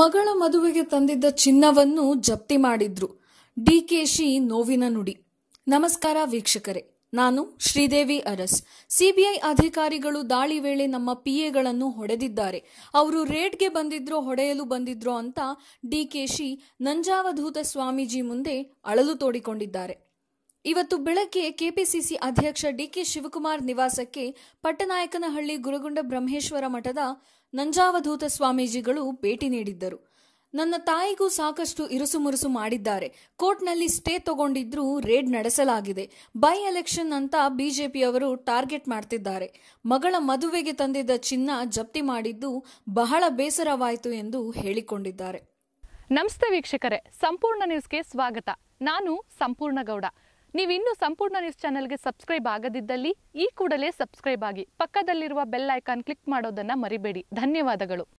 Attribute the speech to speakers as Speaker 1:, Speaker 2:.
Speaker 1: ಮಗಳ ಮದುವೆಗೆ ತಂದಿದ್ದ ಚಿನ್ನವನ್ನು ಜಪ್ತಿ ಮಾಡಿದ್ರು ಡಿಕೆಶಿ ನೋವಿನ ನುಡಿ ನಮಸ್ಕಾರ ವೀಕ್ಷಕರೇ ನಾನು ಶ್ರೀದೇವಿ ಅರಸ್ ಸಿಬಿಐ ಅಧಿಕಾರಿಗಳು ದಾಳಿ ವೇಳೆ ನಮ್ಮ ಪಿಎಗಳನ್ನು ಹೊಡೆದಿದ್ದಾರೆ ಅವರು ರೇಡ್ಗೆ ಬಂದಿದ್ರೋ ಹೊಡೆಯಲು ಬಂದಿದ್ರೋ ಅಂತ ಡಿಕೆಶಿ ನಂಜಾವಧೂತ ಸ್ವಾಮೀಜಿ ಮುಂದೆ ಅಳಲು ತೋಡಿಕೊಂಡಿದ್ದಾರೆ ಇವತ್ತು ಬೆಳಗ್ಗೆ ಕೆಪಿಸಿಸಿ ಅಧ್ಯಕ್ಷ ಡಿಕೆ ಶಿವಕುಮಾರ್ ನಿವಾಸಕ್ಕೆ ಪಟ್ಟನಾಯಕನಹಳ್ಳಿ ಗುರುಗುಂಡ ಬ್ರಹ್ಮೇಶ್ವರ ಮಠದ ನಂಜಾವಧೂತ ಸ್ವಾಮೀಜಿಗಳು ಭೇಟಿ ನೀಡಿದ್ದರು ನನ್ನ ತಾಯಿಗೂ ಸಾಕಷ್ಟು ಇರುಸುಮುರುಸು ಮಾಡಿದ್ದಾರೆ ಕೋರ್ಟ್ನಲ್ಲಿ ಸ್ಟೇ ತಗೊಂಡಿದ್ರೂ ರೇಡ್ ನಡೆಸಲಾಗಿದೆ ಬೈ ಎಲೆಕ್ಷನ್ ಅಂತ ಬಿಜೆಪಿಯವರು ಟಾರ್ಗೆಟ್ ಮಾಡ್ತಿದ್ದಾರೆ ಮಗಳ ಮದುವೆಗೆ ತಂದಿದ್ದ ಚಿನ್ನ ಜಪ್ತಿ ಮಾಡಿದ್ದು ಬಹಳ ಬೇಸರವಾಯಿತು ಎಂದು
Speaker 2: ಹೇಳಿಕೊಂಡಿದ್ದಾರೆ ನಮಸ್ತೆ ವೀಕ್ಷಕರೇ ಸಂಪೂರ್ಣ ನ್ಯೂಸ್ಗೆ ಸ್ವಾಗತ ನಾನು ಸಂಪೂರ್ಣ ಗೌಡ ನೀವಿನ್ನೂ ಸಂಪೂರ್ಣ ನ್ಯೂಸ್ ಚಾನೆಲ್ಗೆ ಸಬ್ಸ್ಕ್ರೈಬ್ ಆಗದಿದ್ದಲ್ಲಿ ಈ ಕೂಡಲೇ ಸಬ್ಸ್ಕ್ರೈಬ್ ಆಗಿ ಪಕ್ಕದಲ್ಲಿರುವ ಬೆಲ್ ಐಕಾನ್ ಕ್ಲಿಕ್ ಮಾಡೋದನ್ನು ಮರಿಬೇಡಿ ಧನ್ಯವಾದಗಳು